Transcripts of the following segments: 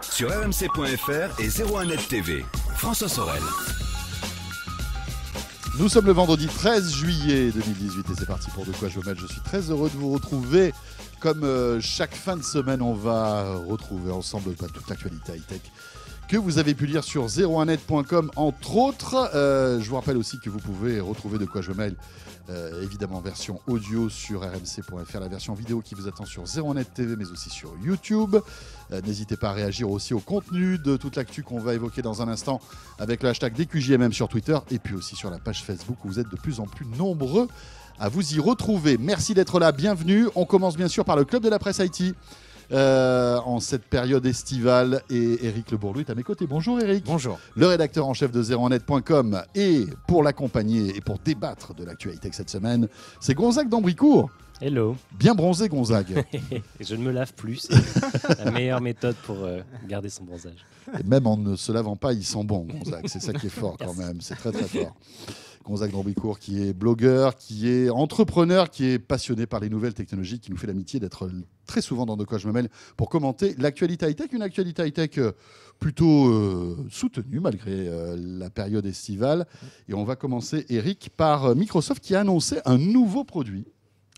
sur rmc.fr et 01net François Sorel. Nous sommes le vendredi 13 juillet 2018 et c'est parti pour De quoi je vous mets. Je suis très heureux de vous retrouver. Comme euh, chaque fin de semaine, on va retrouver ensemble toute l'actualité high-tech que vous avez pu lire sur 01net.com entre autres. Euh, je vous rappelle aussi que vous pouvez retrouver de quoi je mêle euh, évidemment version audio sur rmc.fr, la version vidéo qui vous attend sur 01net TV mais aussi sur YouTube. Euh, n'hésitez pas à réagir aussi au contenu de toute l'actu qu'on va évoquer dans un instant avec le hashtag DQJMM sur Twitter et puis aussi sur la page Facebook où vous êtes de plus en plus nombreux à vous y retrouver. Merci d'être là, bienvenue. On commence bien sûr par le Club de la Presse Haïti. Euh, en cette période estivale. Et Eric Le est à mes côtés. Bonjour Eric. Bonjour. Le rédacteur en chef de ZeroNet.com Et pour l'accompagner et pour débattre de l'actualité cette semaine, c'est Gonzague d'Ambricourt Hello. Bien bronzé, Gonzague. je ne me lave plus. C'est la meilleure méthode pour euh, garder son bronzage. même en ne se lavant pas, il sent bon, Gonzague. C'est ça qui est fort quand même. C'est très, très fort. Gonzague Drobicourt qui est blogueur, qui est entrepreneur, qui est passionné par les nouvelles technologies, qui nous fait l'amitié d'être très souvent dans De quoi je me mêle pour commenter l'actualité high-tech. Une actualité high-tech euh, plutôt euh, soutenue malgré la période estivale. Et on va commencer, Eric, par Microsoft qui a annoncé un nouveau produit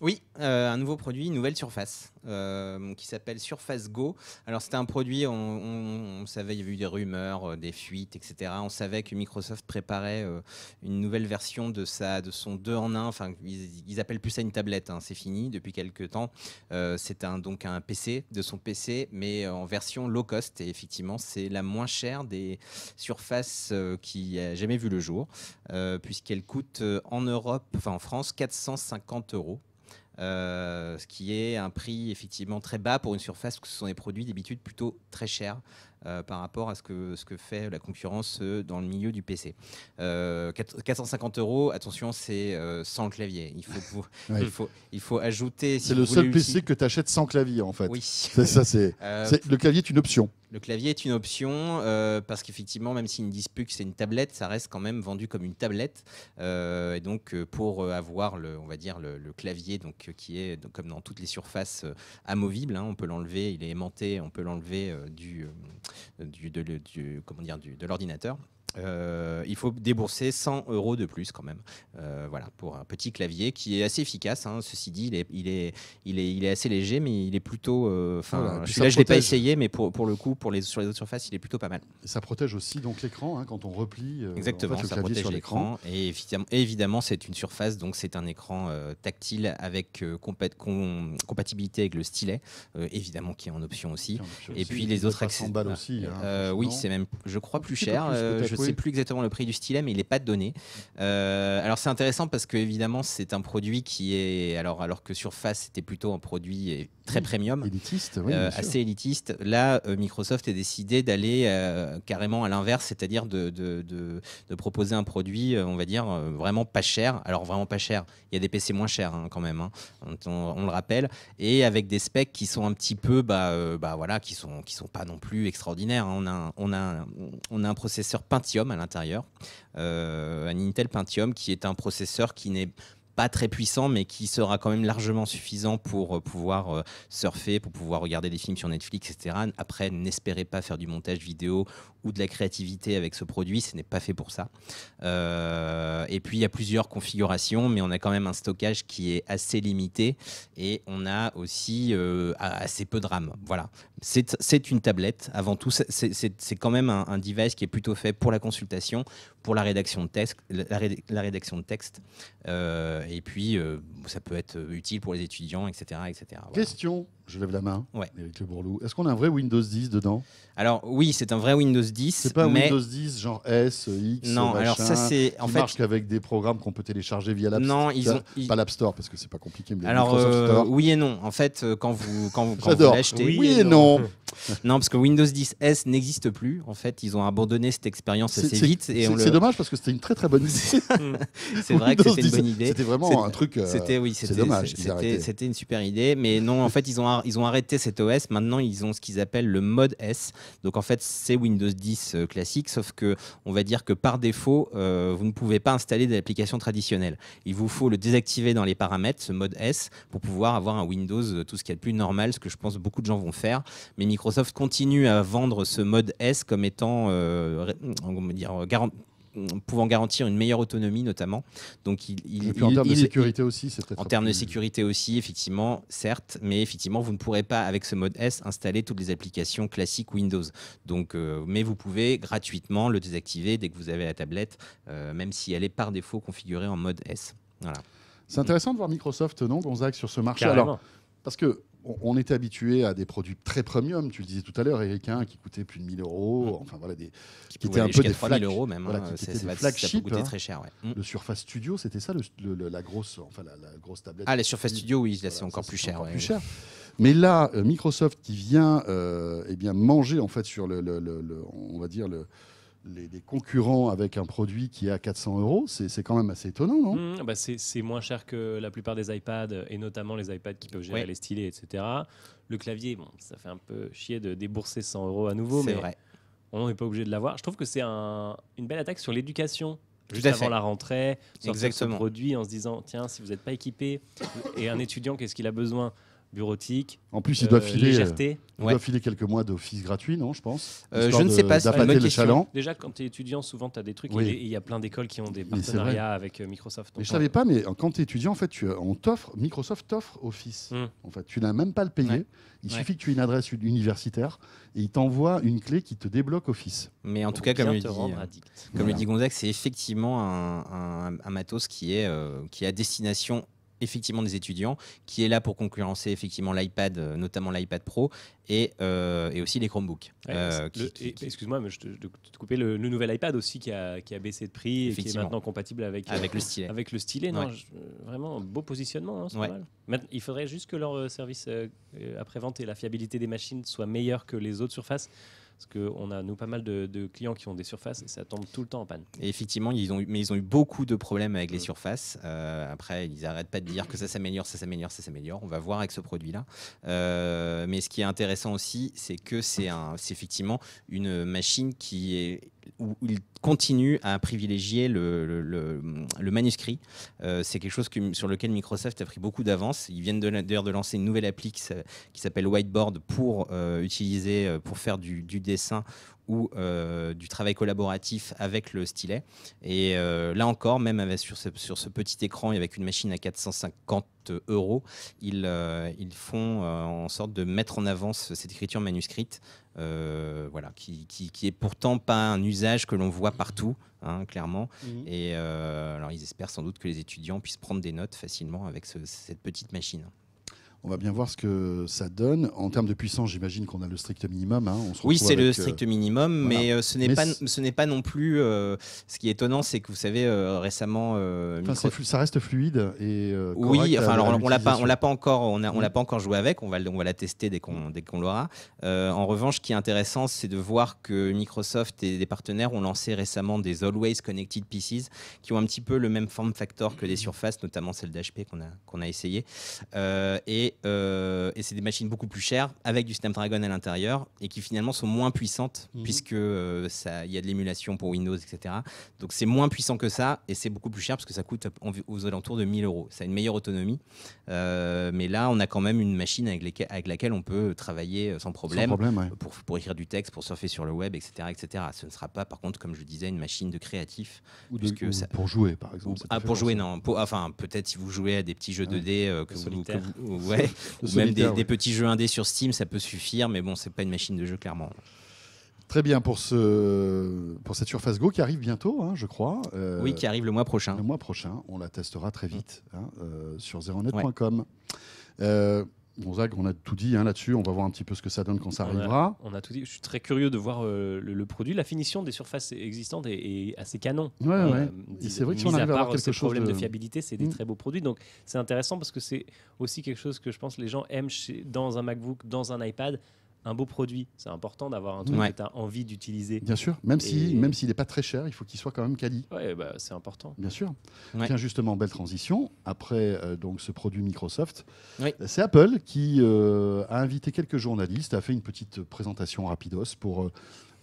oui, euh, un nouveau produit, une nouvelle surface, euh, qui s'appelle Surface Go. Alors c'était un produit, on, savait, il y avait eu des rumeurs, euh, des fuites, etc. On savait que Microsoft préparait une nouvelle version de, sa, de son 2 en 1, enfin ils, appellent plus ça une tablette, hein, c'est fini depuis quelques temps. c'est un, donc un PC, de son PC, mais en version low cost, et effectivement c'est la moins chère des surfaces qui a jamais vu le jour, puisqu'elle coûte en Europe, enfin en France, 450 euros. Euh, ce qui est un prix effectivement très bas pour une surface, que ce sont des produits d'habitude plutôt très chers. Euh, par rapport à ce que, ce que fait la concurrence euh, dans le milieu du PC. 450 euh, euros, attention, c'est sans clavier. Il faut, il faut, ajouter. c'est le seul PC que tu achètes sans clavier, en fait. Oui. ça, c'est. le clavier est une option. Le clavier est une option parce qu'effectivement, même si une dispute c'est une tablette, ça reste quand même vendu comme une tablette. et donc, pour avoir le, on va dire le, clavier, donc qui est comme dans toutes les surfaces amovible, hein, on peut l'enlever, il est aimanté, on peut l'enlever du, du, de, le, du, comment dire, du, de l'ordinateur. Euh, il faut débourser 100 euros de plus quand même, euh, voilà, pour un petit clavier qui est assez efficace. Hein. Ceci dit, il est, il est, il est, assez léger, mais il est plutôt. Euh, enfin, je l'ai pas essayé, mais pour, pour le coup, pour les sur les autres surfaces, il est plutôt pas mal. ça protège aussi donc l'écran hein, quand on replie. Exactement, ça protège l'écran. Et évidemment, évidemment c'est une surface, donc c'est un écran tactile avec compatibilité avec le stylet, évidemment qui est en option aussi. et puis les autres accessoires. aussi. Hein, oui, c'est même, je crois, plus cher. C'est sais plus exactement le prix du stylet, mais il n'est pas donné. Euh, alors c'est intéressant parce que évidemment c'est un produit qui est alors alors que Surface c'était plutôt un produit très premium, élitiste, euh, assez élitiste. Là, euh, Microsoft est décidé d'aller euh, carrément à l'inverse, c'est-à-dire de, proposer un produit, on va dire, vraiment pas cher. Alors vraiment pas cher, il y a des PC moins chers hein, quand même, hein. on, le rappelle, et avec des specs qui sont un petit peu, bah, bah voilà, qui sont, qui sont pas non plus extraordinaires. Hein. On, a on, a on a un processeur Pentium à l'intérieur, un Intel Pentium qui est un processeur qui n'est pas très puissant, mais qui sera quand même largement suffisant pour euh, pouvoir euh, surfer, pour pouvoir regarder des films sur Netflix, etc. Après, n'espérez pas faire du montage vidéo ou de la créativité avec ce produit, ce n'est pas fait pour ça. Euh, et puis, il y a plusieurs configurations, mais on a quand même un stockage qui est assez limité et on a aussi assez peu de RAM. Voilà, c'est une tablette avant tout, c'est quand même un, device qui est plutôt fait pour la consultation, pour la rédaction de texte, la, rédaction de texte euh, et puis, euh, ça peut être utile pour les étudiants, etc. etc. Question je lève la main. Ouais. Le Bourlou. Est-ce qu'on a un vrai Windows 10 dedans Alors oui, c'est un vrai Windows 10. C'est pas Windows 10 genre S, X, non. alors ça c'est en fait marche qu'avec des programmes qu'on peut télécharger via l'App Store. Non, ils ont pas l'App Store parce que c'est pas compliqué. alors euh, oui et non. En fait, euh, quand vous quand vous, quand vous l'achetez, oui, euh, et non. non. parce que Windows 10 S n'existe plus. En fait, ils ont abandonné cette expérience assez vite. C'est dommage parce que c'était une très très bonne idée. c'est vrai que c'était une bonne idée. C'était vraiment un truc. c'était oui, c'était dommage. C'était une super idée, mais non. En fait, ils ont ils ont arrêté cet OS. Maintenant, ils ont ce qu'ils appellent le mode S. Donc, en fait, c'est Windows 10 euh, classique, sauf que on va dire que par défaut, euh, vous ne pouvez pas installer des applications traditionnelles. Il vous faut le désactiver dans les paramètres, ce mode S, pour pouvoir avoir un Windows euh, tout ce qui est plus normal, ce que je pense beaucoup de gens vont faire. Mais Microsoft continue à vendre ce mode S comme étant euh, dire, pouvant garantir une meilleure autonomie notamment. Donc il, en termes de sécurité aussi, En termes de sécurité aussi, effectivement, certes, mais effectivement, vous ne pourrez pas avec ce mode S installer toutes les applications classiques Windows. Donc, euh, mais vous pouvez gratuitement le désactiver dès que vous avez la tablette, euh, même si elle est par défaut configurée en mode S. C'est intéressant de voir Microsoft, non, Gonzague, sur ce marché. Alors, parce que on était habitué à des produits très premium, tu le disais tout à l'heure, Eric, hein, qui coûtaient plus de 1000 euros, enfin voilà, des, qui, qui étaient un peu des 3000 euros même, hein, voilà, qui étaient des flagships. Hein. très cher. Ouais. Mm. Le Surface Studio, c'était ça, le, la, grosse, enfin, la, grosse tablette. Ah, la Surface Studio, oui, c'est encore plus cher. plus cher. Mais là, euh, Microsoft qui vient, euh, eh bien manger en fait sur le on va dire le les, concurrents avec un produit qui est à 400 euros, c'est quand même assez étonnant, non mmh, bah C'est moins cher que la plupart des iPads, et notamment les iPads qui peuvent gérer les stylés, etc. Le clavier, bon, ça fait un peu chier de débourser 100 euros à nouveau, mais on n'est pas obligé de l'avoir. Je trouve que c'est un, une belle attaque sur l'éducation. Juste avant la rentrée, sur ce produit en se disant tiens, si vous n'êtes pas équipé, et un étudiant, qu'est-ce qu'il a besoin bureautique. En plus, il doit euh, filer, filer quelques mois d'office gratuit, non, je pense euh, Je ne sais pas. C'est une question. Déjà, quand tu es étudiant, souvent, tu as des trucs. Et il y a plein d'écoles qui ont des partenariats avec euh, Microsoft. je ne savais pas, mais quand tu es étudiant, en fait, on t'offre, Microsoft t'offre Office. Hmm. En fait, tu n'as même pas le payer. Il suffit que tu aies une adresse universitaire et il t'envoie une clé qui te débloque Office. Mais en tout cas, comme le dit, comme c'est effectivement un, matos qui est, qui est à destination effectivement des étudiants, qui est là pour concurrencer effectivement l'iPad, euh, notamment l'iPad Pro, et, euh, et, aussi les Chromebooks. Euh, excuse-moi, mais je te, le, nouvel iPad aussi qui a, qui a baissé de prix et qui est maintenant compatible avec, avec le stylet. Avec le stylet, non, vraiment beau positionnement. Hein, il faudrait juste que leur service après-vente et la fiabilité des machines soient meilleures que les autres surfaces parce qu'on a nous pas mal de, clients qui ont des surfaces et ça tombe tout le temps en panne. Et effectivement, ils ont eu, mais ils ont eu beaucoup de problèmes avec les mm. surfaces. Euh, après, ils n'arrêtent pas de dire que ça s'améliore, ça s'améliore, ça s'améliore. On va voir avec ce produit-là. Euh, mais ce qui est intéressant aussi, c'est que c'est mm. effectivement une machine qui est où il continue à privilégier le, manuscrit. Euh, c'est quelque chose sur lequel Microsoft a pris beaucoup d'avance. Ils viennent d'ailleurs de, lancer une nouvelle appli qui, s'appelle Whiteboard pour euh, utiliser, euh, pour faire du, du dessin ou euh, du travail collaboratif avec le stylet. Et euh, là encore, même sur, ce, petit écran et avec une machine à 450 euros, ils, euh, font en sorte de mettre en avance cette écriture manuscrite, voilà, qui, est pourtant pas un usage que l'on voit partout, hein, clairement. Mhm. Et alors, ils espèrent sans doute que les étudiants puissent prendre des notes facilement avec cette petite machine. On va bien voir ce que ça donne. En termes de puissance, j'imagine qu'on a le strict minimum. Hein. oui, c'est le euh, strict minimum, mais euh, ce n'est pas, pas non plus. Euh, ce qui est étonnant, c'est que vous savez récemment. ça reste fluide et. oui, on l'a pas, on l'a pas encore, mm. pas encore joué avec. On va, on va la tester dès qu'on, l'aura. en revanche, ce qui est intéressant, c'est de voir que Microsoft et des partenaires ont lancé récemment des Always Connected PCs qui ont un petit peu le même form factor que les mm. surfaces, notamment celle d'HP qu'on a, qu'on a essayé. et euh, et, c'est des machines beaucoup plus chères avec du Snapdragon à l'intérieur et qui finalement sont moins puissantes mhm. puisque euh, ça il y a de l'émulation pour Windows etc donc c'est moins puissant que ça et c'est beaucoup plus cher parce que ça coûte aux alentours de 1000 euros ça a une meilleure autonomie euh, mais là on a quand même une machine avec, laquelle on peut travailler sans problème, pour, pour écrire du texte pour surfer sur le web etc etc ce ne sera pas par contre comme je disais une machine de créatif ou, ça... pour jouer par exemple ah pour jouer non enfin peut-être si vous jouez à des petits jeux de 2D que vous, ou même des, petits jeux indés sur Steam, ça peut suffire, mais bon, c'est pas une machine de jeu clairement. Très bien pour, ce, pour cette Surface Go qui arrive bientôt, hein, je crois. Euh, oui, qui arrive le mois prochain. Le mois prochain, on la testera très vite hein, euh, sur zeronet.com. Gonzague, on a tout dit hein, là-dessus. On va voir un petit peu ce que ça donne quand ça arrivera. on a tout dit. Je suis très curieux de voir euh, le, produit. La finition des surfaces existantes est, assez canon. Ouais, euh, c'est vrai que si on arrive à, de... fiabilité, c'est des hmm. très beaux produits. Donc c'est intéressant parce que c'est aussi quelque chose que je pense les gens aiment chez, dans un MacBook, dans un iPad un beau produit. C'est important d'avoir un truc que tu as envie d'utiliser. Bien sûr, même si même s'il n'est pas très cher, il faut qu'il soit quand même quali. Oui, bah, c'est important. Bien sûr. Ouais. Tiens, justement, belle transition. Après euh, donc ce produit Microsoft, euh, c'est Apple qui euh, a invité quelques journalistes, a fait une petite présentation rapidos pour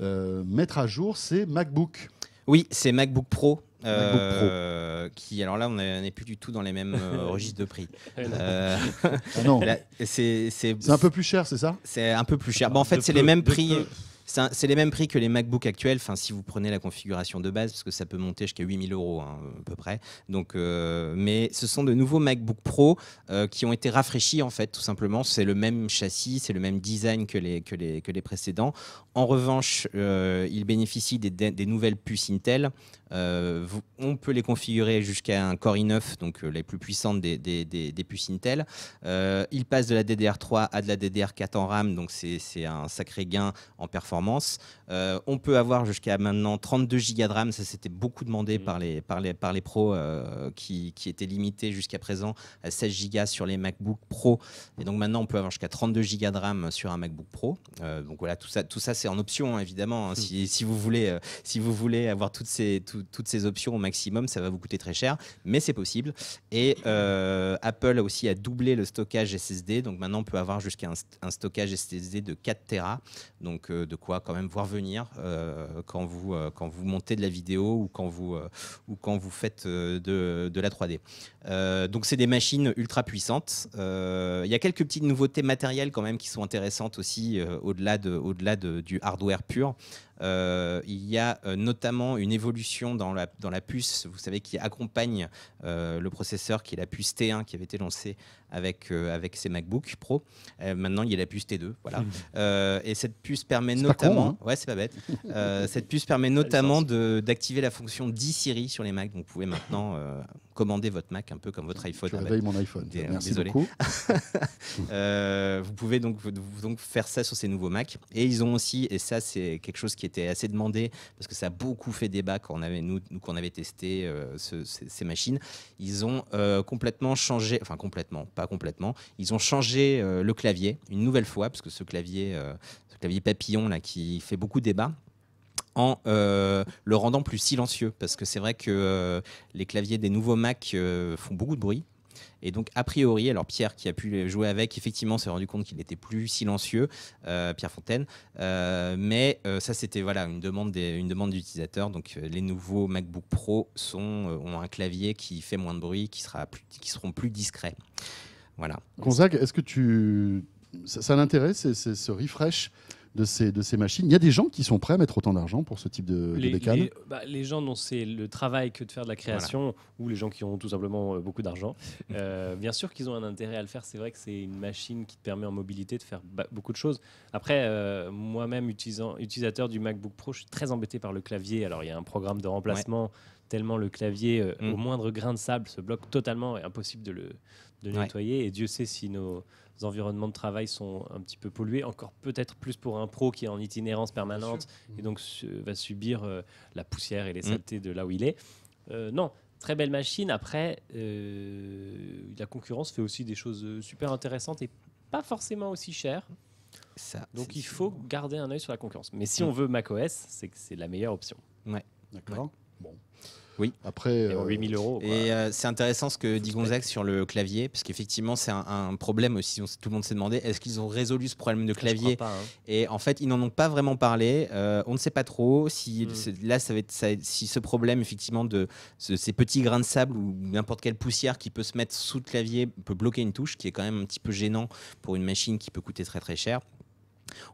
mettre à jour ses MacBook. Oui, c'est MacBook Pro euh, qui, alors là, on n'est plus du tout dans les mêmes euh, registres de prix. Ah euh, non. c'est un peu plus cher, c'est ça C'est un peu plus cher. Ah, en fait, c'est les mêmes prix. C'est les mêmes prix que les MacBook actuels, enfin, si vous prenez la configuration de base, parce que ça peut monter jusqu'à 8000 euros hein, à peu près. Donc, euh, mais ce sont de nouveaux MacBook Pro euh, qui ont été rafraîchis, en fait, tout simplement. C'est le même châssis, c'est le même design que les, que les, que les précédents. En revanche, euh, ils bénéficient des, nouvelles puces Intel. on peut les configurer jusqu'à un Core i9, donc les plus puissantes des, des puces Intel. ils passent de la DDR3 à de la DDR4 en RAM, donc c'est un sacré gain en performance euh, on peut avoir jusqu'à maintenant 32 Go de RAM, ça c'était beaucoup demandé mhm. par, les, par, par les pros euh, qui, qui, étaient limités jusqu'à présent à 16 gigas sur les MacBook Pro. Et donc maintenant on peut avoir jusqu'à 32 Go de RAM sur un MacBook Pro. Euh, donc voilà, tout ça, tout ça c'est en option hein, évidemment. Hein. Mhm. si, vous voulez, si vous voulez avoir toutes ces, toutes ces options au maximum, ça va vous coûter très cher, mais c'est possible. Et Apple aussi a doublé le stockage SSD, donc maintenant on peut avoir jusqu'à un, stockage SSD de 4 Tera, donc de quand même voir venir euh, quand, vous, euh, quand vous montez de la vidéo ou quand vous, euh, ou quand vous faites de, la 3D. donc c'est des machines ultra puissantes. Il y a quelques petites nouveautés matérielles quand même qui sont intéressantes aussi au-delà de, au du hardware pur. Euh, il y a euh, notamment une évolution dans la, dans la puce, vous savez, qui accompagne euh, le processeur, qui est la puce T1 qui avait été lancée avec, avec ces MacBook Pro. maintenant, il y a la puce T2. Voilà. Hmm. et cette puce permet notamment. Hein. ouais, c'est pas bête. cette puce permet notamment d'activer la fonction d siri sur les Macs. Donc, vous pouvez maintenant commandez votre Mac un peu comme votre iPhone. Je réveille mon iPhone. Euh, Merci désolé. beaucoup. Euh, vous pouvez donc, donc faire ça sur ces nouveaux Macs Et ils ont aussi, et ça c'est quelque chose qui était assez demandé parce que ça a beaucoup fait débat quand on avait, nous, qu'on avait testé euh, ces, machines, ils ont complètement changé, enfin complètement, pas complètement, ils ont changé le clavier une nouvelle fois parce que ce clavier, ce clavier papillon là qui fait beaucoup débat en euh, le rendant plus silencieux, parce que c'est vrai que euh, les claviers des nouveaux Mac euh, font beaucoup de bruit. Et donc, a priori, alors Pierre qui a pu jouer avec, effectivement, s'est rendu compte qu'il était plus silencieux, Pierre Fontaine. mais ça, c'était voilà une demande demande d'utilisateur. Donc, les nouveaux MacBook Pro ont un clavier qui fait moins de bruit, qui sera qui seront plus discrets. Voilà. Gonzague, est-ce que tu ça, l'intéresse, ce refresh de ces, machines. Il y a des gens qui sont prêts à mettre autant d'argent pour ce type de, les, bah, les, gens dont c'est le travail que de faire de la création, ou les gens qui ont tout simplement euh, beaucoup d'argent, euh, bien sûr qu'ils ont un intérêt à le faire. C'est vrai que c'est une machine qui te permet en mobilité de faire bah, beaucoup de choses. Après, euh, moi-même, utilisateur du MacBook Pro, je suis très embêté par le clavier. Alors, il y a un programme de remplacement. tellement le clavier, mm. au moindre grain de sable, se bloque totalement et impossible de le, de nettoyer. Et Dieu sait si nos environnements de travail sont un petit peu pollués, encore peut-être plus pour un pro qui est en itinérance permanente et donc va subir euh, la poussière et les mm. saletés de là où il est. Euh, non, très belle machine. Après, euh, la concurrence fait aussi des choses super intéressantes et pas forcément aussi chères. Ça, donc il faut garder un œil sur la concurrence. Mais si mm. on veut macOS, c'est que c'est la meilleure option. Ouais. D'accord. Bon. Oui. Après, 8000 euh, euros. Et euh, c'est intéressant ce que dit Gonzague sur le clavier, parce qu'effectivement, c'est un, problème aussi. Tout le monde s'est demandé est-ce qu'ils ont résolu ce problème de ah, clavier hein. Et en fait, ils n'en ont pas vraiment parlé. Euh, on ne sait pas trop si hmm. là, ça va si ce problème effectivement de ces petits grains de sable ou n'importe quelle poussière qui peut se mettre sous le clavier peut bloquer une touche, qui est quand même un petit peu gênant pour une machine qui peut coûter très très cher.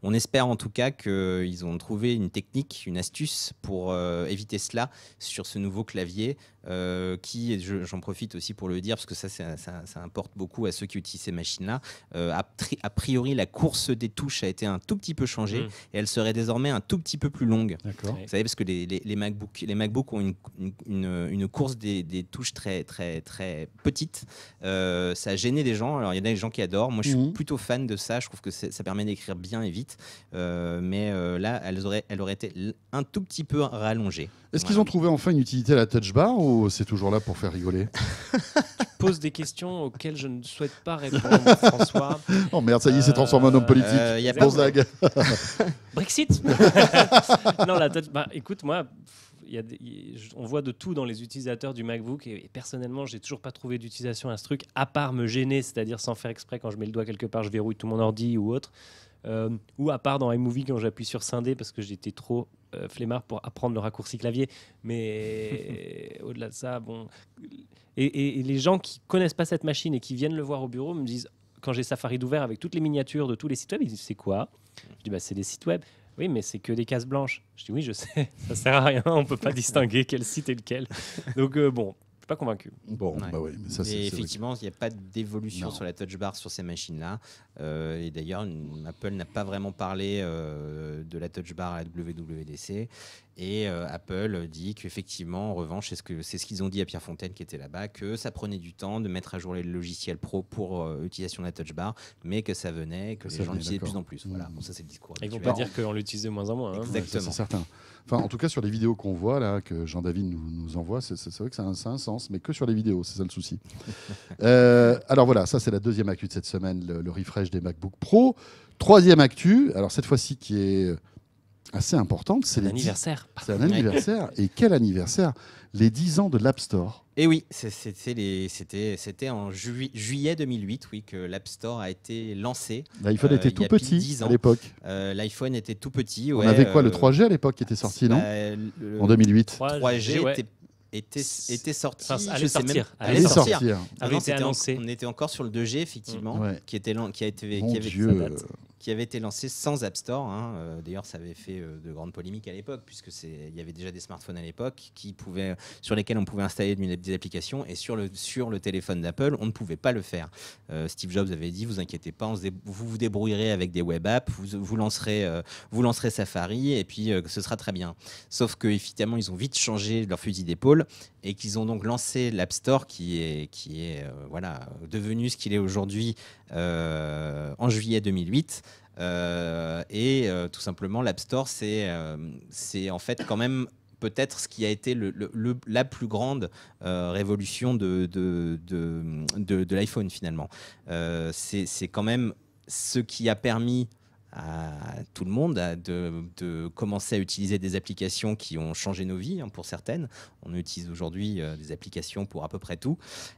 On espère en tout cas qu'ils ont trouvé une technique, une astuce pour euh, éviter cela sur ce nouveau clavier euh, qui, j'en profite aussi pour le dire, parce que ça, importe beaucoup à ceux qui utilisent ces machines-là, euh, a, priori, la course des touches a été un tout petit peu changée mm. et elle serait désormais un tout petit peu plus longue. Vous savez, parce que les, les, les MacBook, les ont une, course des, touches très, très, très petite. Euh, ça a gêné des gens. Alors, il y en a des gens qui adorent. Moi, je suis mm. plutôt fan de ça. Je trouve que ça permet d'écrire bien et vite. mais là, elle aurait été un tout petit peu rallongée. Est-ce qu'ils ont trouvé enfin une utilité à la touch bar ou c'est toujours là pour faire rigoler Tu poses des questions auxquelles je ne souhaite pas répondre, François. Oh merde, ça y est, c'est transformé en homme politique. Bon euh, y Brexit Non, la touch bar. Écoute, moi. on voit de tout dans les utilisateurs du MacBook et, personnellement, personnellement, j'ai toujours pas trouvé d'utilisation à ce truc à part me gêner, c'est-à-dire sans faire exprès quand je mets le doigt quelque part, je verrouille tout mon ordi ou autre, euh, ou à part dans iMovie quand j'appuie sur scinder parce que j'étais trop euh, flemmard pour apprendre le raccourci clavier. Mais au-delà de ça, bon. Et, les gens qui connaissent pas cette machine et qui viennent le voir au bureau me disent, quand j'ai Safari d'ouvert avec toutes les miniatures de tous les sites web, ils disent c'est quoi Je dis bah, c'est des sites web. Oui, mais c'est que des cases blanches. Je dis oui, je sais, ça sert à rien, on peut pas distinguer quel site est lequel. Donc euh, bon, suis pas convaincu. Bon, bah oui, mais ça, c'est. effectivement, il n'y a pas d'évolution sur la touch bar sur ces machines-là. Euh, et d'ailleurs, Apple n'a pas vraiment parlé euh, de la touch bar à la WWDC. Et euh, Apple dit qu'effectivement, en revanche, c'est ce qu'ils ce ont dit à Pierre Fontaine qui était là-bas, que ça prenait du temps de mettre à jour les logiciels pro pour l'utilisation utilisation de la touch bar, mais que ça venait, que les gens l'utilisaient de plus en plus. Voilà, mmh. bon, ça c'est le discours. Ils ne vont pas dire qu'on l'utilise de moins en moins. Hein. Exactement. Hein. c'est certain. Enfin, en tout cas, sur les vidéos qu'on voit, là, que Jean-David nous, envoie, c'est vrai que ça a, un, sens, mais que sur les vidéos, c'est ça le souci. Euh, alors voilà, ça, c'est la deuxième actu de cette semaine, le, le refresh des MacBook Pro. Troisième actu, alors cette fois-ci qui est assez importante. C'est l'anniversaire. C'est un anniversaire. et quel anniversaire Les 10 ans de l'App Store. Et eh oui, c'était en juillet 2008 oui, que l'App Store a été lancé. L'iPhone était euh, tout petit à l'époque. Euh, L'iPhone était tout petit. Ouais, On avait quoi Le 3G euh, à l'époque qui était sorti, non bah, En 2008. 3G, 3G était sorti. allait je sais sortir. Même, sortir. on était encore sur le 2G, effectivement, mm, qui, était, qui, a été, qui avait qui avait été lancé sans App Store. Hein. Euh, d'ailleurs, ça avait fait euh, de grandes polémiques à l'époque, puisque il y avait déjà des smartphones à l'époque qui pouvaient, sur lesquels on pouvait installer des applications, et sur le, sur le téléphone d'Apple, on ne pouvait pas le faire. Euh, Steve Jobs avait dit, vous inquiétez pas, on vous vous débrouillerez avec des web apps, vous, vous lancerez, vous lancerez Safari, et puis ce sera très bien. Sauf que, évidemment, ils ont vite changé leur fusil d'épaule, et qu'ils ont donc lancé l'App Store, qui est, qui est voilà, devenu ce qu'il est aujourd'hui en juillet 2008. Euh, et euh, tout simplement, l'App Store, euh, c'est en fait quand même peut-être ce qui a été la plus grande révolution de, l'iPhone finalement. c'est quand même ce qui a permis à tout le monde de, commencer à utiliser des applications qui ont changé nos vies hein, pour certaines. On utilise aujourd'hui euh, des applications pour à peu près tout.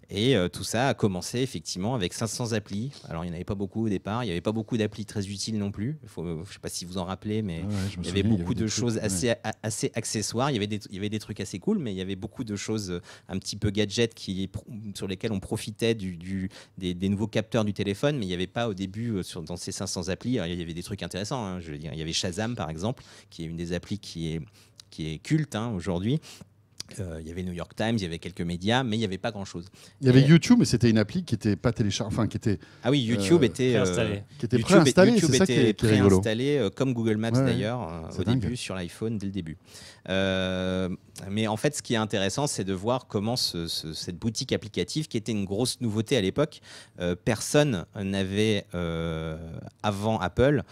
Et euh, tout ça a commencé effectivement avec 500 applis. Alors il n'y en avait pas beaucoup au départ, il n'y avait pas beaucoup d'applis très utiles non plus. Euh, je ne sais pas si vous en rappelez, mais il y avait beaucoup de choses assez, assez accessoires. Il y, avait des, il y avait des trucs assez cool, mais il y avait beaucoup de choses un petit peu gadgets qui, sur lesquelles on profitait du, des, nouveaux capteurs du téléphone, mais il n'y avait pas au début sur, dans ces 500 applis, il y avait des trucs intéressants. Hein. je veux dire, il y avait Shazam, par exemple, qui est une des applis qui est, qui est culte hein, aujourd'hui euh, il y avait New York Times, il y avait quelques médias, mais il n'y avait pas grand-chose. Il y avait YouTube, mais c'était une appli qui n'était pas téléchargée, enfin qui était. Ah oui, YouTube euh, était euh, préinstallé. Qui était préinstallé, comme Google Maps d'ailleurs au début sur l'iPhone dès le début. mais en fait, ce qui est intéressant, c'est de voir comment cette boutique applicative, qui était une grosse nouveauté à l'époque, personne n'avait avant Apple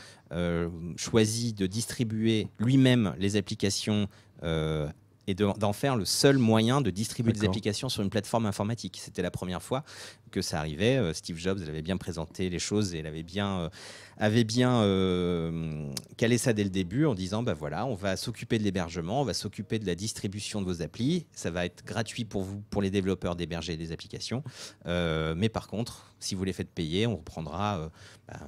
choisi de distribuer lui-même les applications. Euh, et d'en faire le seul moyen de distribuer des applications sur une plateforme informatique. C'était la première fois que ça arrivait. Euh, Steve Jobs avait bien présenté les choses et il avait bien, euh, avait bien euh, calé ça dès le début en disant bah voilà, on va s'occuper de l'hébergement, on va s'occuper de la distribution de vos applis. Ça va être gratuit pour vous, pour les développeurs d'héberger des applications. mais par contre, si vous les faites payer, on reprendra, bah,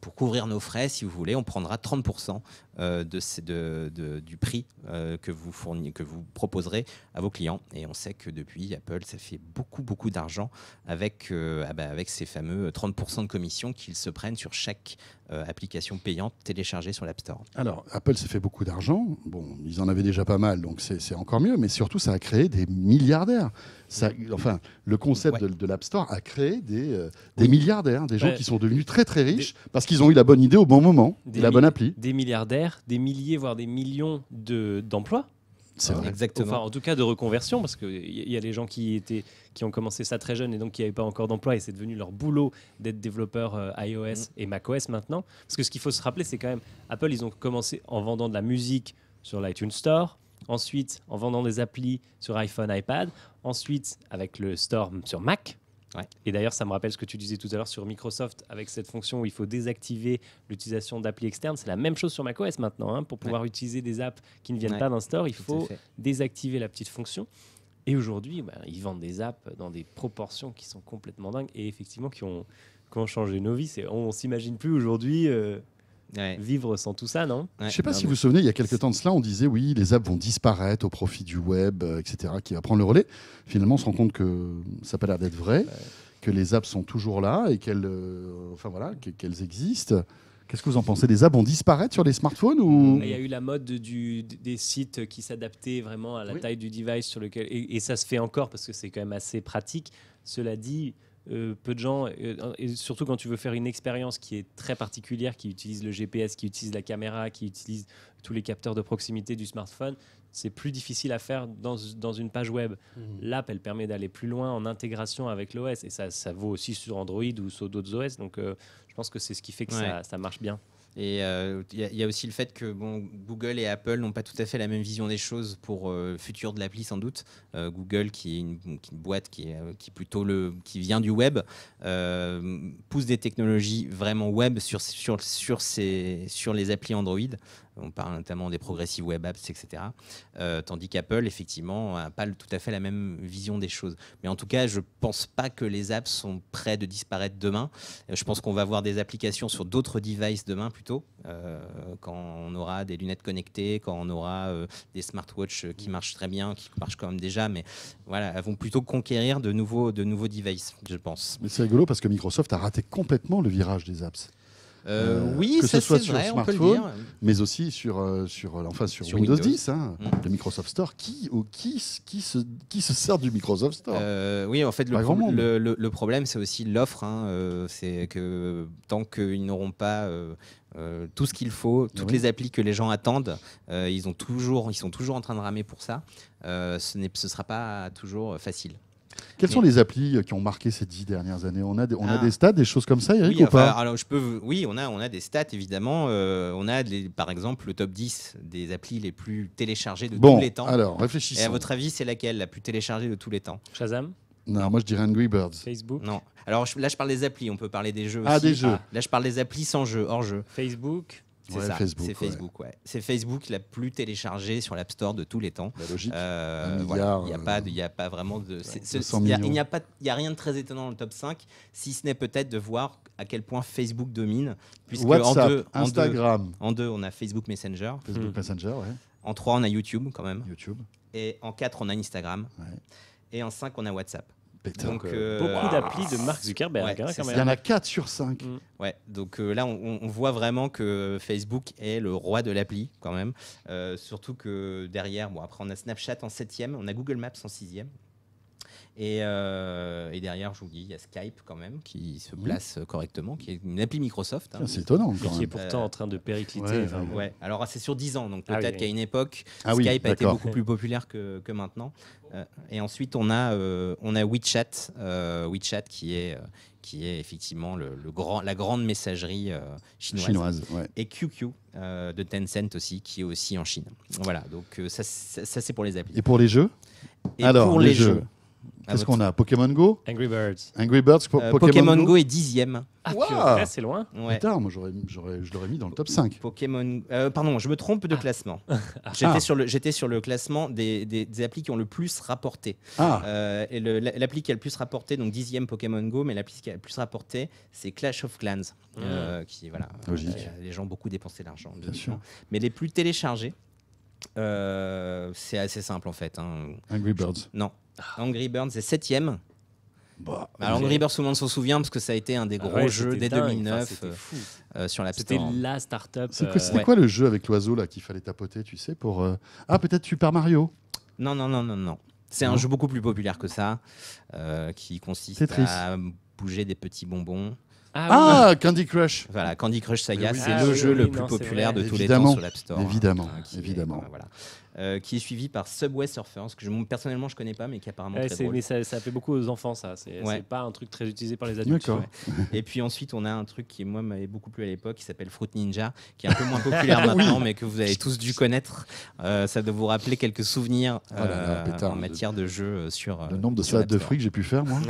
pour, couvrir nos frais, si vous voulez, on prendra 30% de, du prix que, vous que vous proposerez à vos clients. Et on sait que depuis, Apple, ça fait beaucoup, beaucoup d'argent avec ah bah, avec ces fameux 30% euh, de commission qu'ils se prennent sur chaque euh, application payante téléchargée sur l'App Store. Alors, Apple s'est fait beaucoup d'argent. Bon, ils en avaient déjà pas mal, donc c'est encore mieux. Mais surtout, ça a créé des milliardaires. Ça, enfin, le concept de, l'App Store a créé des, euh, des milliardaires, des gens qui sont devenus très très riches parce qu'ils ont eu la bonne idée au bon moment, la bonne appli. Des milliardaires, des milliers, voire des millions d'emplois. Exactement. en tout cas, de reconversion, parce qu'il y, a les gens qui, étaient, qui ont commencé ça très jeune et donc qui n'avaient pas encore d'emploi, et c'est devenu leur boulot d'être développeur euh, iOS mm. et macOS maintenant. Parce que ce qu'il faut se rappeler, c'est quand même, Apple, ils ont commencé en vendant de la musique sur l'iTunes Store, ensuite en vendant des applis sur iPhone, iPad, ensuite avec le Store sur Mac, et d'ailleurs, ça me rappelle ce que tu disais tout à l'heure sur Microsoft avec cette fonction où il faut désactiver l'utilisation d'applis externes. C'est la même chose sur macOS maintenant. Hein. Pour pouvoir utiliser des apps qui ne viennent pas d'un store, il faut désactiver la petite fonction. Et aujourd'hui, bah, ils vendent des apps dans des proportions qui sont complètement dingues et effectivement qui ont, changé nos vies. On ne s'imagine plus aujourd'hui. Euh, vivre sans tout ça, non Je ne sais pas si vous vous souvenez, il y a quelques temps de cela, on disait oui, les apps vont disparaître au profit du web, euh, etc., qui va prendre le relais. Finalement, on se rend compte que ça n'a pas l'air d'être vrai, que les apps sont toujours là et qu'elles euh, enfin, voilà, qu'elles existent. Qu'est-ce que vous en pensez Les apps vont disparaître sur les smartphones ou Il y a eu la mode des sites qui s'adaptaient vraiment à la taille du device sur lequel et, ça se fait encore parce que c'est quand même assez pratique. Cela dit, euh, peu de gens, euh, et surtout quand tu veux faire une expérience qui est très particulière, qui utilise le GPS, qui utilise la caméra, qui utilise tous les capteurs de proximité du smartphone, c'est plus difficile à faire dans, une page web. Mhm. L'app, elle permet d'aller plus loin en intégration avec l'OS, et ça, ça vaut aussi sur Android ou sur d'autres OS, donc euh, je pense que c'est ce qui fait que ça marche bien. Et il euh, y, a aussi le fait que bon, Google et Apple n'ont pas tout à fait la même vision des choses pour euh, le futur de l'appli sans doute. Euh, Google, qui est une, boîte qui, qui plutôt qui vient du web, pousse des technologies vraiment web sur, sur les applis Android. On parle notamment des progressives web apps, etc. Euh, tandis qu'Apple, effectivement, n'a pas tout à fait la même vision des choses. Mais en tout cas, je ne pense pas que les apps sont prêts de disparaître demain. Euh, je pense qu'on va voir des applications sur d'autres devices demain plutôt, euh, quand on aura des lunettes connectées, quand on aura des smartwatches qui marchent très bien, qui marchent quand même déjà, mais voilà, elles vont plutôt conquérir de nouveaux, de nouveaux devices, je pense. Mais c'est rigolo parce que Microsoft a raté complètement le virage des apps. Euh, euh, oui, que ça, ce soit sur smartphone, mais aussi sur, euh, sur, enfin, sur, Windows, 10, hein, mm. le Microsoft Store. Qui, oh, qui, qui, se, qui se sert du Microsoft Store Oui, en fait, le, le, problème, c'est aussi l'offre. Hein, c'est que tant qu'ils n'auront pas. tout ce qu'il faut, toutes les applis que les gens attendent. ils, ont toujours, ils sont toujours en train de ramer pour ça. ce ne sera pas toujours facile. Quelles sont les applis euh, qui ont marqué ces dix dernières années On a des, on ah. des stats, des choses comme ça, Eric, oui, ou pas alors, je peux, Oui, on a, on a des stats, évidemment. Euh, on a, par exemple, le top 10 des applis les plus téléchargées de tous les temps. alors, réfléchissez. Et à votre avis, c'est laquelle la plus téléchargée de tous les temps Shazam non, moi je dirais Angry Birds. Facebook Non. Alors là, je parle des applis, on peut parler des jeux ah, des jeux. Ah, là, je parle des applis sans jeu, hors jeu. Facebook c'est Facebook. C'est Facebook, ouais. C'est Facebook la plus téléchargée sur l'App Store de tous les temps. La bah, logique. Euh, il n'y a, euh, a, pas vraiment de. Il n'y a, a, rien de très étonnant dans le top 5, si ce n'est peut-être de voir à quel point Facebook domine. Puisque en deux, Instagram. En deux, on a Facebook Messenger. Facebook Messenger, ouais. En trois, on a YouTube quand même. YouTube. Et en quatre, on a Instagram. Et en cinq, on a WhatsApp. Donc, euh, euh, Beaucoup ah, d'applis de Mark Zuckerberg. Hein, Il y en a 4 sur 5. Mm. Ouais, donc euh, là, on, voit vraiment que Facebook est le roi de l'appli quand même. surtout que derrière, bon, après, on a Snapchat en 7 on a Google Maps en 6 euh, et, derrière, je vous dis, il y a Skype quand même qui se place euh, correctement, qui est une appli Microsoft. Hein. c'est étonnant. Quand qui est pourtant en train de péricliter. Alors ah, c'est sur 10 ans, donc ah peut-être qu'à une époque, ah Skype a été beaucoup plus populaire que, maintenant. Euh, et ensuite, on a, on a WeChat, WeChat qui est qui est effectivement le, grand, la grande messagerie chinoise, et QQ de Tencent aussi, qui est aussi en Chine. Voilà, donc ça, c'est pour les applis. Et pour les jeux Et pour les, jeux Qu'est-ce qu'on a Pokémon Go Angry Birds. Angry Birds, pour euh, Pokémon, Pokémon Go. est dixième. Ah, c'est loin. Ouais. Attends, moi je l'aurais mis dans le top 5. Pokémon. Euh, pardon, je me trompe de ah. classement. Ah. J'étais, sur le, j'étais sur le classement des, des, applis qui ont le plus rapporté. Ah. Euh, l'appli qui a le plus rapporté, donc dixième Pokémon Go, mais l'appli qui a le plus rapporté, c'est Clash of Clans. Euh, qui, voilà, les gens ont beaucoup dépensé l'argent. Bien sûr. Mais les plus téléchargés, c'est assez simple en fait. Hein. Angry Birds. Non, ah. Angry Birds est septième. Bah, Alors Angry Birds, tout le monde s'en souvient parce que ça a été un des ah gros jeux dès 2009 euh, euh, sur l'App Store. C'était hein. la start-up. C'est euh, quoi, le jeu avec l'oiseau là qu'il fallait tapoter, tu sais, pour ah peut-être Super Mario. Non non non non non. C'est un jeu beaucoup plus populaire que ça, qui consiste à bouger des petits bonbons. Ah, ah Candy Crush. Voilà, Candy Crush Saga, c'est le jeu le plus populaire de tous les temps sur l'App Store. Hein. Évidemment, évidemment. voilà. Euh, qui est suivi par Subway Surfers, que personnellement je connais pas, mais qui apparemment très drôle. Mais ça, ça fait beaucoup aux enfants, ça. C'est pas un truc très utilisé par les adultes. Et puis ensuite, on a un truc qui moi m'avait beaucoup plu à l'époque, qui s'appelle Fruit Ninja, qui est un peu moins populaire maintenant, mais que vous avez tous dû connaître. Euh, ça doit vous rappeler quelques souvenirs oh euh, en matière de, jeu sur. Le nombre de salades de fruits que j'ai pu faire, moi.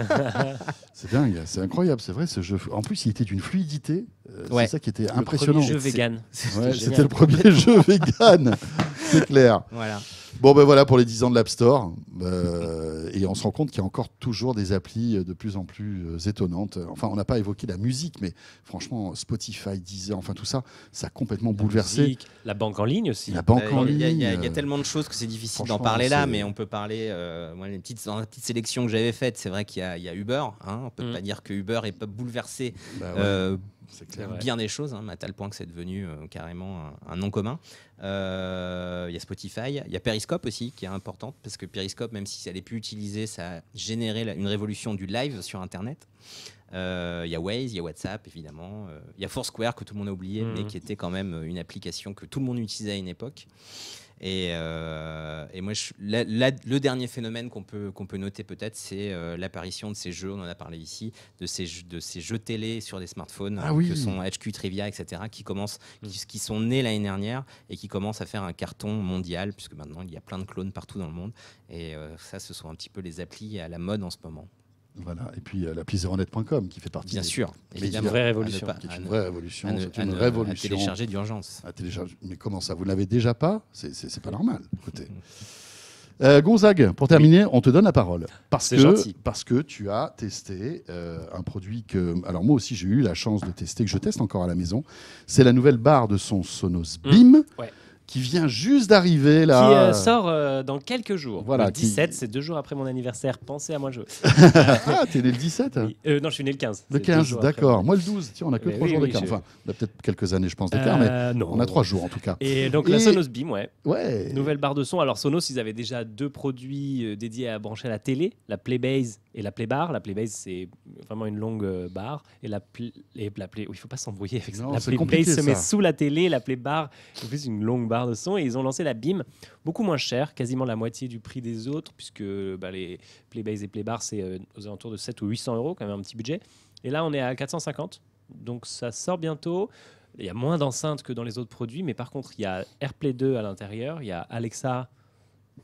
c'est dingue, c'est incroyable, c'est vrai. Ce jeu. En plus, il était d'une fluidité. Euh, c'est ça qui était impressionnant. C'était le premier jeu vegan, c'est clair. Voilà. Bon ben voilà pour les 10 ans de l'App Store. Euh, et on se rend compte qu'il y a encore toujours des applis euh, de plus en plus étonnantes. Enfin, on n'a pas évoqué la musique, mais franchement, Spotify, Deezer, enfin tout ça, ça a complètement bouleversé. Musique, la banque en ligne aussi. La banque en ligne. Il y, a tellement de choses que c'est difficile d'en parler là, mais on peut parler. moi, les petites, dans la petite sélection que j'avais faite, c'est vrai qu'il y, y, a Uber. Hein, on peut mm. pas dire que Uber est pas bouleversé. Bah bien des choses, hein, à tel point que c'est devenu euh, carrément un, nom commun. Euh, il y a Spotify, il y a Periscope aussi qui est importante parce que Periscope, même si ça n'est plus utilisé, ça a généré une révolution du live sur Internet. Euh, il y a Waze, il y a WhatsApp évidemment, il y a Foursquare que tout le monde a oublié, mmh. mais qui était quand même une application que tout le monde utilisait à une époque. Euh, et, moi, le dernier phénomène qu'on peut, noter peut-être, c'est euh, l'apparition de ces jeux, on en a parlé ici, de ces, de ces jeux télé sur des smartphones, ah que sont HQ, Trivia, etc., qui, commencent, mm. qui, sont nés l'année dernière et qui commencent à faire un carton mondial, puisque maintenant, il y a plein de clones partout dans le monde. Et euh, ça, ce sont un petit peu les applis à la mode en ce moment. Voilà. Et puis la pizzeronnette.com qui fait partie. Bien sûr, ah, qui une ah, vraie révolution. C'est une vraie révolution. C'est une révolution. À télécharger d'urgence. À télécharger. Mais comment ça Vous ne l'avez déjà pas C'est pas normal. Écoutez. Euh, Gonzague, pour terminer, on te donne la parole. Parce que, parce que tu as testé euh, un produit que. Alors, moi aussi, j'ai eu la chance de tester, que je teste encore à la maison. C'est la nouvelle barre de son Sonos mmh. Beam BIM. Ouais qui vient juste d'arriver là. Qui euh, sort euh, dans quelques jours. Voilà, le 17, c'est deux jours après mon anniversaire. Pensez à moi. Je... ah, t'es né le 17 hein. euh, Non, je suis né le 15. Le 15, d'accord. Moi le 12. Tiens, on a que trois jours d'écart. Enfin, on a peut-être quelques années, je pense, d'écart, mais on a trois jours en tout cas. Et donc la Sonos Beam, ouais. ouais. Nouvelle barre de son. Alors Sonos, ils avaient déjà deux produits dédiés à brancher à la télé, la Playbase et la Playbar, La play c'est vraiment une longue euh, barre. Et la, play, et la faut pas s'embrouiller avec La play se met sous la télé, la Playbar, bar, en plus une longue barre de son. Et ils ont lancé la BIM, beaucoup moins chère, quasiment la moitié du prix des autres, puisque bah, les play et play c'est euh, aux alentours de 7 ou 800 euros, quand même un petit budget. Et là, on est à 450. Donc ça sort bientôt. Il y a moins d'enceintes que dans les autres produits, mais par contre, il y a AirPlay 2 à l'intérieur, il y a Alexa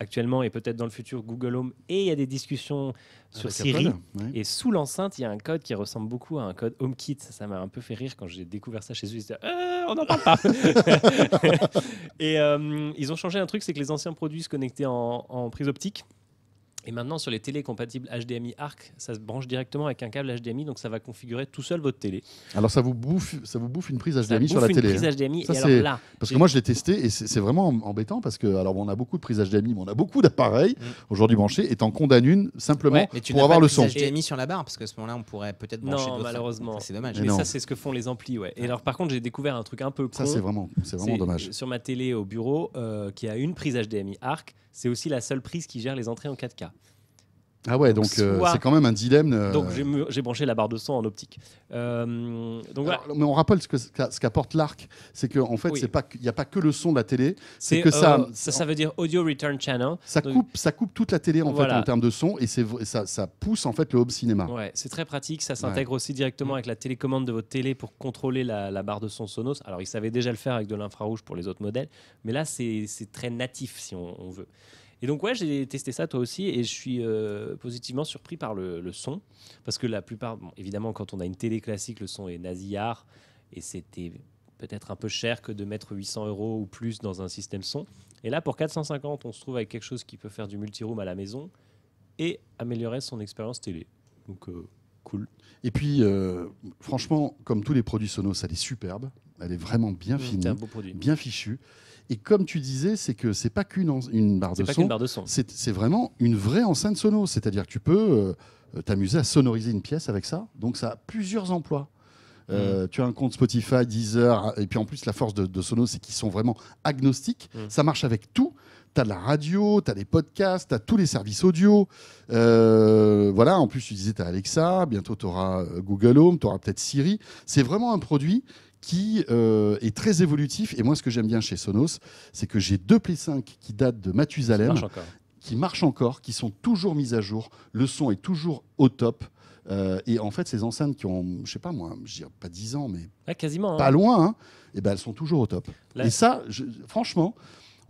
actuellement et peut-être dans le futur Google Home. Et il y a des discussions sur Siri. Et sous l'enceinte, il y a un code qui ressemble beaucoup à un code HomeKit. Ça m'a un peu fait rire quand j'ai découvert ça chez eux. Euh, on n'en parle pas. et euh, ils ont changé un truc, c'est que les anciens produits se connectaient en prise optique. Et maintenant, sur les télés compatibles HDMI ARC, ça se branche directement avec un câble HDMI, donc ça va configurer tout seul votre télé. Alors ça vous bouffe, ça vous bouffe une prise HDMI sur la une télé. Prise HDMI, hein. ça, et là, parce que moi je l'ai testé et c'est vraiment embêtant parce que alors on a beaucoup de prises HDMI, mais on a beaucoup d'appareils mm. aujourd'hui branchés et t'en condamne une simplement tu pour avoir le son. HDMI sur la barre parce que à ce moment-là on pourrait peut-être brancher. Non malheureusement. C'est dommage. Mais, ça c'est ce que font les amplis, ouais. Et ah. alors par contre j'ai découvert un truc un peu con. Ça c'est vraiment, c'est vraiment dommage. Sur ma télé au bureau euh, qui a une prise HDMI ARC c'est aussi la seule prise qui gère les entrées en 4K. Ah ouais, donc euh, c'est quand même un dilemme. Euh, donc j'ai branché la barre de son en optique. Euh, donc mais on rappelle ce qu'apporte ce l'arc, c'est qu'en en fait, c'est pas il n'y a pas que le son de la télé, c'est que ça, ça, ça. veut dire audio return channel. Ça, coupe, ça coupe toute la télé en, en termes de son et ça, ça pousse en fait le home cinéma. Ouais, c'est très pratique, ça s'intègre aussi directement mm. avec la télécommande de votre télé pour contrôler la, barre de son Sonos. Alors il savait déjà le faire avec de l'infrarouge pour les autres modèles, mais là c'est très natif si on veut. Et donc, ouais, j'ai testé ça toi aussi et je suis euh, positivement surpris par le, son. Parce que la plupart, évidemment, quand on a une télé classique, le son est nasillard et c'était peut-être un peu cher que de mettre 800 euros ou plus dans un système son. Et là, pour 450, on se trouve avec quelque chose qui peut faire du multiroom à la maison et améliorer son expérience télé. Donc, euh, cool. Et puis, euh, franchement, comme tous les produits Sonos, ça est superbe. Elle est vraiment bien mmh, finie, bien fichue. Et comme tu disais, c'est que c'est pas qu'une une barre, de son. C'est vraiment une vraie enceinte sono. C'est-à-dire que tu peux euh, t'amuser à sonoriser une pièce avec ça. Donc ça a plusieurs emplois. Mmh. Euh, tu as un compte Spotify, Deezer, hein, et puis en plus la force de, de Sonos, c'est qu'ils sont vraiment agnostiques. Mmh. Ça marche avec tout. Tu as de la radio, tu as des podcasts, tu as tous les services audio. Euh, voilà, en plus tu disais tu as Alexa, bientôt tu auras Google Home, tu auras peut-être Siri. C'est vraiment un produit qui euh, est très évolutif. Et moi, ce que j'aime bien chez Sonos, c'est que j'ai deux Play 5 qui datent de Mathusalem, qui, qui marchent encore, qui sont toujours mises à jour. Le son est toujours au top. Euh, et en fait, ces enceintes qui ont, je sais pas moi, je pas 10 ans, mais quasiment, hein. pas loin, et hein, eh ben elles sont toujours au top. Et ça, franchement,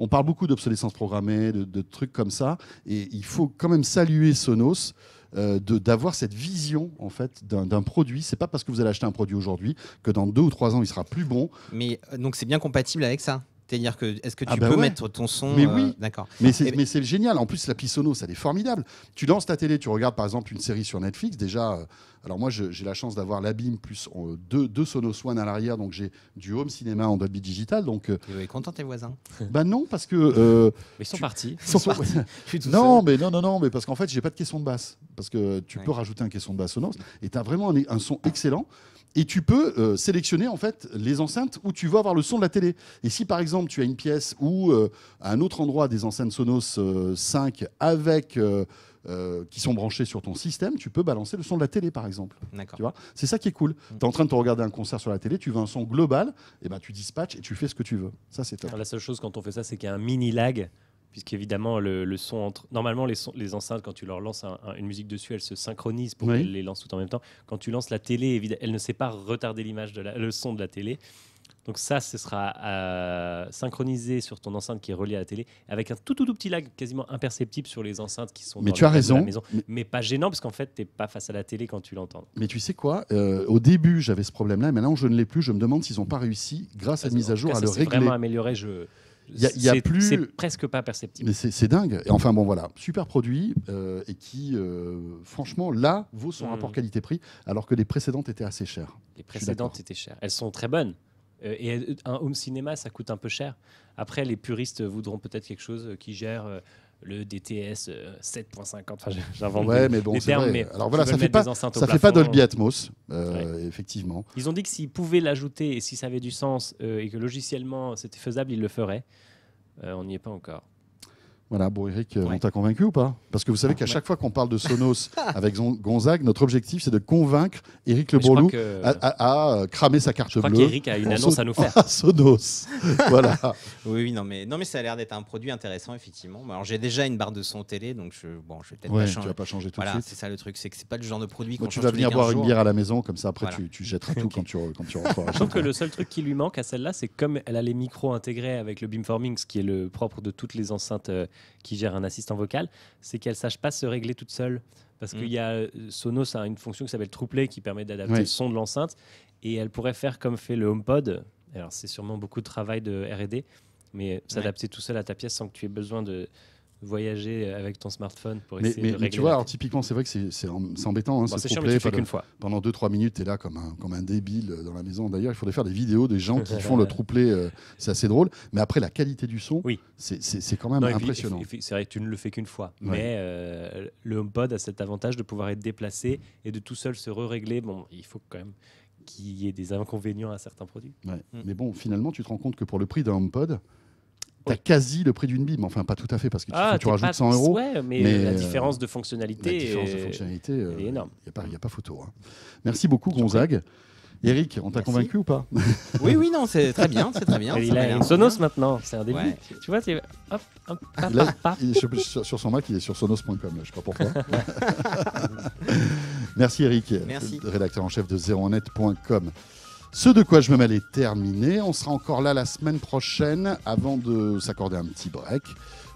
on parle beaucoup d'obsolescence programmée, de, de, trucs comme ça, et il faut quand même saluer Sonos euh, d'avoir cette vision en fait d'un produit. C'est pas parce que vous allez acheter un produit aujourd'hui que dans deux ou trois ans il sera plus bon. Mais euh, donc c'est bien compatible avec ça. C'est-à-dire que est-ce que ah tu ben peux mettre ton son Mais euh, oui, d'accord. Mais c'est, mais c'est génial. En plus, la l'appli Sono, ça elle est formidable. Tu lances ta télé, tu regardes par exemple une série sur Netflix. Déjà, euh, alors moi j'ai la chance d'avoir l'abîme plus euh, deux, deux Sonos One à l'arrière, donc j'ai du home cinéma en Dolby Digital. Donc tu es content tes voisins Bah non, parce que mais ils sont partis. Ils sont partis. je suis tout non, mais non, non, non, mais parce qu'en fait j'ai pas de caisson de basse, parce que tu peux rajouter un caisson de basse Sonos et tu as vraiment un son excellent et tu peux euh, sélectionner en fait les enceintes où tu veux avoir le son de la télé. Et si par exemple tu as une pièce ou euh, un autre endroit des enceintes Sonos 5 euh, avec qui sont branchées sur ton système, tu peux balancer le son de la télé par exemple. Tu vois C'est ça qui est cool. Mm. Tu es en train de te regarder un concert sur la télé, tu veux un son global, et ben tu dispatches et tu fais ce que tu veux. Ça c'est top. La seule chose quand on fait ça, c'est qu'il y a un mini lag puisqu'évidemment le, son entre normalement les, enceintes quand tu leur lances une musique dessus elles se synchronisent pour qu'elles les lancent tout en même temps quand tu lances la télé elle ne sait pas retarder l'image de la, le son de la télé donc ça ce sera euh, synchronisé sur ton enceinte qui est reliée à la télé avec un tout tout, tout petit lag quasiment imperceptible sur les enceintes qui sont mais tu as raison Mais... pas gênant parce qu'en fait tu t'es pas face à la télé quand tu l'entends mais tu sais quoi euh, au début j'avais ce problème là et maintenant je ne l'ai plus je me demande s'ils n'ont pas réussi grâce à une mise à jour à le régler vraiment amélioré je plus... C'est presque pas perceptible. Mais c'est dingue. Et enfin, bon, voilà, super produit euh, et qui, euh, franchement, là, vaut son hmm. rapport qualité-prix, alors que les précédentes étaient assez chères. Les précédentes étaient chères. Elles sont très bonnes. Euh, et un home cinéma, ça coûte un peu cher. Après, les puristes voudront peut-être quelque chose qui gère le DTS 7.50. Euh, enfin, j'invente mais bon, termes, alors voilà, ça fait pas ça fait pas Dolby Atmos, euh, effectivement. Ils ont dit que s'ils pouvaient l'ajouter et si ça avait du sens euh, et que logiciellement c'était faisable, ils le feraient. on n'y est pas encore. Voilà, bon Eric, euh, on t'a convaincu ou pas Parce que vous savez ah, qu'à chaque fois qu'on parle de Sonos avec Gonzague, notre objectif c'est de convaincre Eric Le Bourlou à, euh, cramer sa carte je crois qu'Eric Eric a une annonce à nous faire. Sonos, voilà. oui, oui, non mais non mais ça a l'air d'être un produit intéressant effectivement. Alors j'ai déjà une barre de son télé, donc je bon, je vais peut-être pas changer. Tu vas pas changer tout voilà, de suite. C'est ça le truc, c'est que c'est pas le genre de produit qu'on. Tu vas venir boire une bière à la maison, comme ça après tu, jetteras tout quand tu quand tu Je trouve que le seul truc qui lui manque à celle-là, c'est comme elle a les micros intégrés avec le beamforming, ce qui est le propre de toutes les enceintes. Euh, qui gère un assistant vocal, c'est qu'elle sache pas se régler toute seule. Parce qu'il mm. y a euh, Sonos a une fonction qui s'appelle trouplé qui permet d'adapter le son de l'enceinte. Et elle pourrait faire comme fait le HomePod. Alors, c'est sûrement beaucoup de travail de RD, mais s'adapter tout seul à ta pièce sans que tu aies besoin de, voyager avec ton smartphone pour essayer mais, mais, mais tu vois, typiquement, c'est vrai que c'est embêtant. Hein, bon, Pendant 2-3 minutes, tu es là comme un, comme un débile dans la maison. D'ailleurs, il faudrait faire des vidéos des gens qui font le trouplé. Euh, c'est assez drôle. Mais après, la qualité du son, oui. c'est quand même impressionnant. C'est vrai que tu ne le fais qu'une fois. Mais euh, le HomePod a cet avantage de pouvoir être déplacé et de tout seul se re-régler. Bon, il faut quand même qu'il y ait des inconvénients à certains produits. Mm. Mais bon, finalement, tu te rends compte que pour le prix d'un HomePod, t'as quasi le prix d'une bim. Enfin, pas tout à fait, parce que tu, ah, rajoutes 100 euros. mais, euh, la différence de fonctionnalité, est... Euh, énorme. Il n'y a, pas photo. Hein. Merci beaucoup, Gonzague. Eric, on t'a convaincu ou pas Oui, oui, non, c'est très bien, c'est très bien. Sonos maintenant, c'est un début. Tu vois, hop, hop, sur, son Mac, il est sur sonos.com, je ne sais pas pourquoi. Merci Eric, Merci. rédacteur en chef de 01net.com. Ce de quoi je me mêle est terminé. On sera encore là la semaine prochaine avant de s'accorder un petit break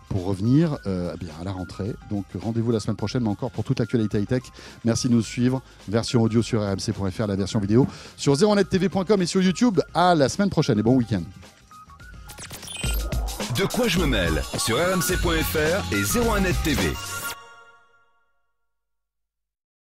pour revenir euh, bien à la rentrée. Donc rendez-vous la semaine prochaine, mais encore pour toute l'actualité high-tech. Merci de nous suivre. Version audio sur rmc.fr, la version vidéo sur 0nettv.com et sur YouTube. À la semaine prochaine et bon week-end. De quoi je me mêle sur rmc.fr et 01net